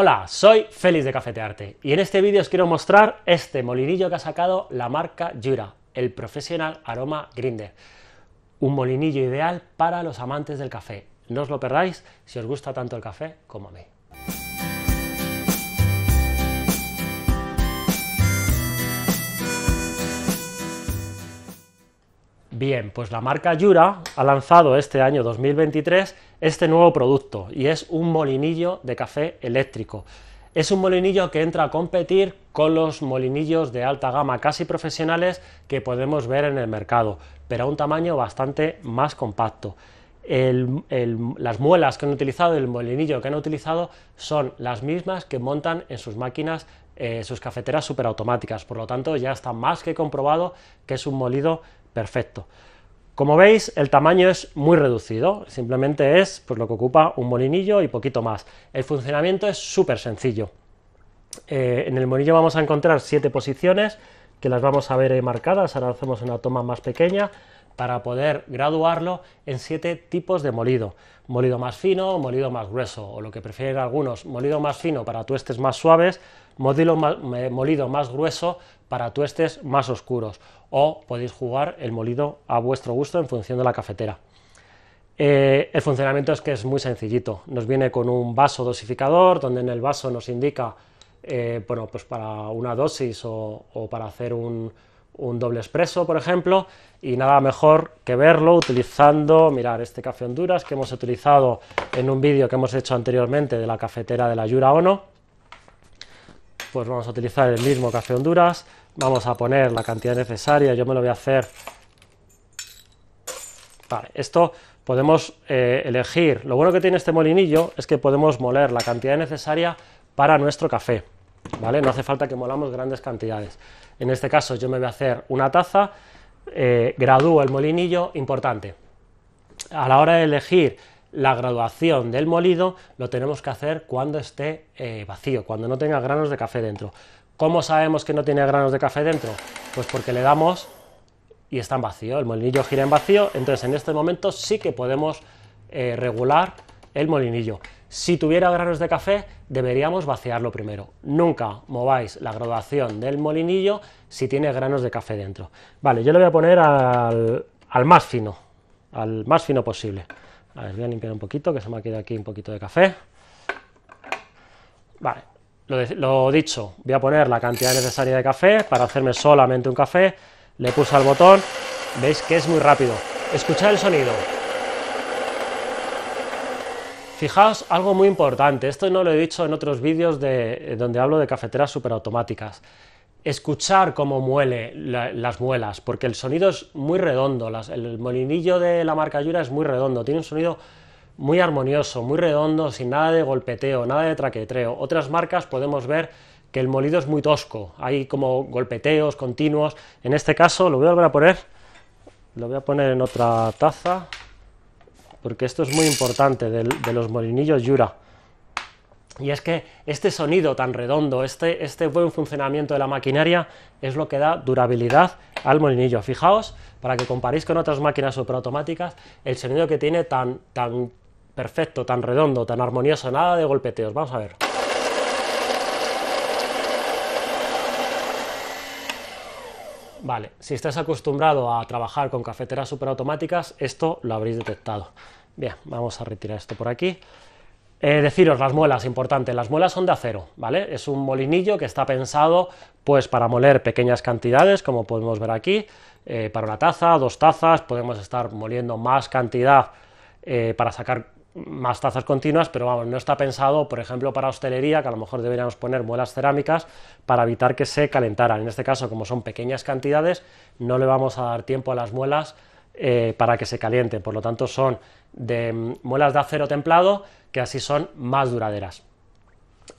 Hola, soy Félix de Cafetearte y en este vídeo os quiero mostrar este molinillo que ha sacado la marca Jura, el Professional Aroma Grinder. Un molinillo ideal para los amantes del café. No os lo perdáis si os gusta tanto el café como a mí. Bien, pues la marca Jura ha lanzado este año 2023 este nuevo producto y es un molinillo de café eléctrico. Es un molinillo que entra a competir con los molinillos de alta gama casi profesionales que podemos ver en el mercado, pero a un tamaño bastante más compacto. las muelas que han utilizado, el molinillo que han utilizado, son las mismas que montan en sus máquinas, eh, sus cafeteras superautomáticas. Por lo tanto, ya está más que comprobado que es un molido perfecto. Como veis, el tamaño es muy reducido, simplemente es pues, lo que ocupa un molinillo y poquito más. El funcionamiento es súper sencillo. Eh, en el molinillo vamos a encontrar siete posiciones que las vamos a ver marcadas, ahora hacemos una toma más pequeña para poder graduarlo en siete tipos de molido. Molido más fino, molido más grueso, o lo que prefieren algunos, molido más fino para tuestes más suaves, molido más, grueso para tuestes más oscuros, o podéis jugar el molido a vuestro gusto en función de la cafetera. Eh, el funcionamiento es que es muy sencillito. Nos viene con un vaso dosificador, donde en el vaso nos indica, eh, bueno, pues para una dosis o para hacer un, un doble expreso, por ejemplo, y nada mejor que verlo utilizando, mirar este café Honduras que hemos utilizado en un vídeo que hemos hecho anteriormente de la cafetera de la Yura Ono. Pues vamos a utilizar el mismo café Honduras, vamos a poner la cantidad necesaria, yo me lo voy a hacer... Vale, esto podemos eh, elegir. Lo bueno que tiene este molinillo es que podemos moler la cantidad necesaria para nuestro café. No hace falta que molamos grandes cantidades. En este caso yo me voy a hacer una taza, eh, gradúo el molinillo, importante. A la hora de elegir la graduación del molido lo tenemos que hacer cuando esté eh, vacío, cuando no tenga granos de café dentro. ¿Cómo sabemos que no tiene granos de café dentro? Pues porque le damos y está en vacío, el molinillo gira en vacío, entonces en este momento sí que podemos eh, regular el molinillo. Si tuviera granos de café, deberíamos vaciarlo primero. Nunca mováis la graduación del molinillo si tiene granos de café dentro. Vale, yo lo voy a poner al, más fino, al más fino posible. voy a limpiar un poquito, que se me ha quedado aquí un poquito de café. Vale, lo, lo, dicho, voy a poner la cantidad necesaria de café para hacerme solamente un café. Le puse al botón, veis que es muy rápido. Escuchad el sonido. Fijaos algo muy importante, esto no lo he dicho en otros vídeos de, eh, donde hablo de cafeteras superautomáticas. Escuchar cómo muele las muelas, porque el sonido es muy redondo, el molinillo de la marca Yura es muy redondo, tiene un sonido muy armonioso, muy redondo, sin nada de golpeteo, nada de traquetreo. Otras marcas podemos ver que el molido es muy tosco, hay como golpeteos continuos. En este caso lo voy a volver a poner, lo voy a poner en otra taza porque esto es muy importante de, los molinillos Yura. Y es que este sonido tan redondo, este, este, buen funcionamiento de la maquinaria, es lo que da durabilidad al molinillo. Fijaos, para que comparéis con otras máquinas superautomáticas, el sonido que tiene tan, tan perfecto, tan redondo, tan armonioso, nada de golpeteos. Vamos a ver. Vale, si estás acostumbrado a trabajar con cafeteras automáticas, esto lo habréis detectado. Bien, vamos a retirar esto por aquí. Eh, deciros, las muelas, importante, las muelas son de acero, ¿vale? Es un molinillo que está pensado pues para moler pequeñas cantidades, como podemos ver aquí, eh, para una taza, dos tazas, podemos estar moliendo más cantidad eh, para sacar más tazas continuas, pero vamos, no está pensado, por ejemplo, para hostelería, que a lo mejor deberíamos poner muelas cerámicas para evitar que se calentaran. En este caso, como son pequeñas cantidades, no le vamos a dar tiempo a las muelas eh, para que se calienten. Por lo tanto, son de mm, muelas de acero templado, que así son más duraderas.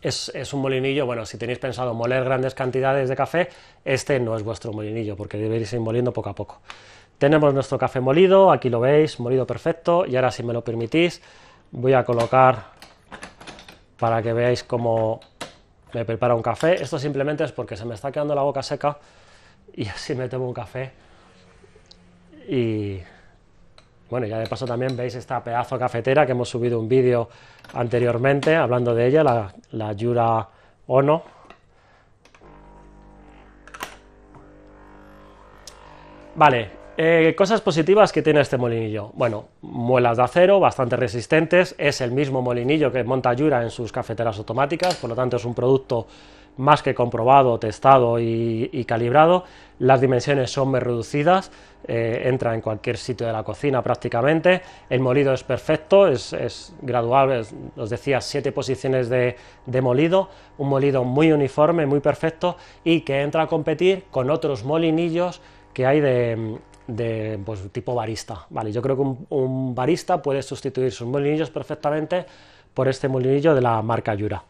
Es, es, un molinillo, bueno, si tenéis pensado moler grandes cantidades de café, este no es vuestro molinillo, porque deberéis ir moliendo poco a poco. Tenemos nuestro café molido, aquí lo veis, molido perfecto, y ahora si me lo permitís, voy a colocar para que veáis cómo me prepara un café. Esto simplemente es porque se me está quedando la boca seca y así me tomo un café. Y bueno, ya de paso también veis esta pedazo cafetera que hemos subido un vídeo anteriormente hablando de ella, la, la Yura Ono. Vale, eh, cosas positivas que tiene este molinillo. Bueno, muelas de acero, bastante resistentes, es el mismo molinillo que monta Yura en sus cafeteras automáticas, por lo tanto es un producto más que comprobado, testado y, calibrado. Las dimensiones son muy reducidas, eh, entra en cualquier sitio de la cocina prácticamente. El molido es perfecto, es, es gradual, os decía, siete posiciones de molido, un molido muy uniforme, muy perfecto y que entra a competir con otros molinillos que hay de, de pues, tipo barista. Vale, yo creo que un, barista puede sustituir sus molinillos perfectamente por este molinillo de la marca Yura.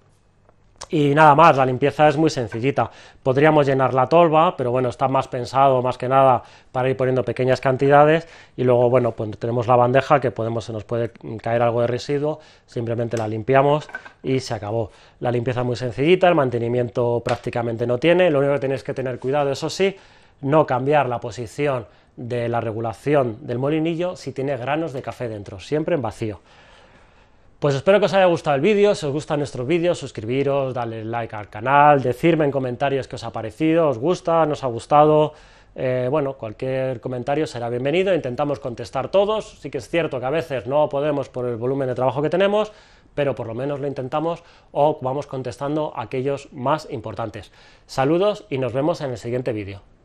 Y nada más, la limpieza es muy sencillita. Podríamos llenar la tolva, pero bueno, está más pensado más que nada para ir poniendo pequeñas cantidades y luego, bueno, pues tenemos la bandeja que podemos, se nos puede caer algo de residuo, simplemente la limpiamos y se acabó. La limpieza es muy sencillita, el mantenimiento prácticamente no tiene, lo único que tenéis que tener cuidado, eso sí, no cambiar la posición de la regulación del molinillo si tiene granos de café dentro, siempre en vacío. Pues espero que os haya gustado el vídeo, si os gustan nuestros vídeos, suscribiros, darle like al canal, decirme en comentarios qué os ha parecido, os gusta, nos ha gustado, eh, bueno, cualquier comentario será bienvenido, intentamos contestar todos, sí que es cierto que a veces no podemos por el volumen de trabajo que tenemos, pero por lo menos lo intentamos o vamos contestando aquellos más importantes. Saludos y nos vemos en el siguiente vídeo.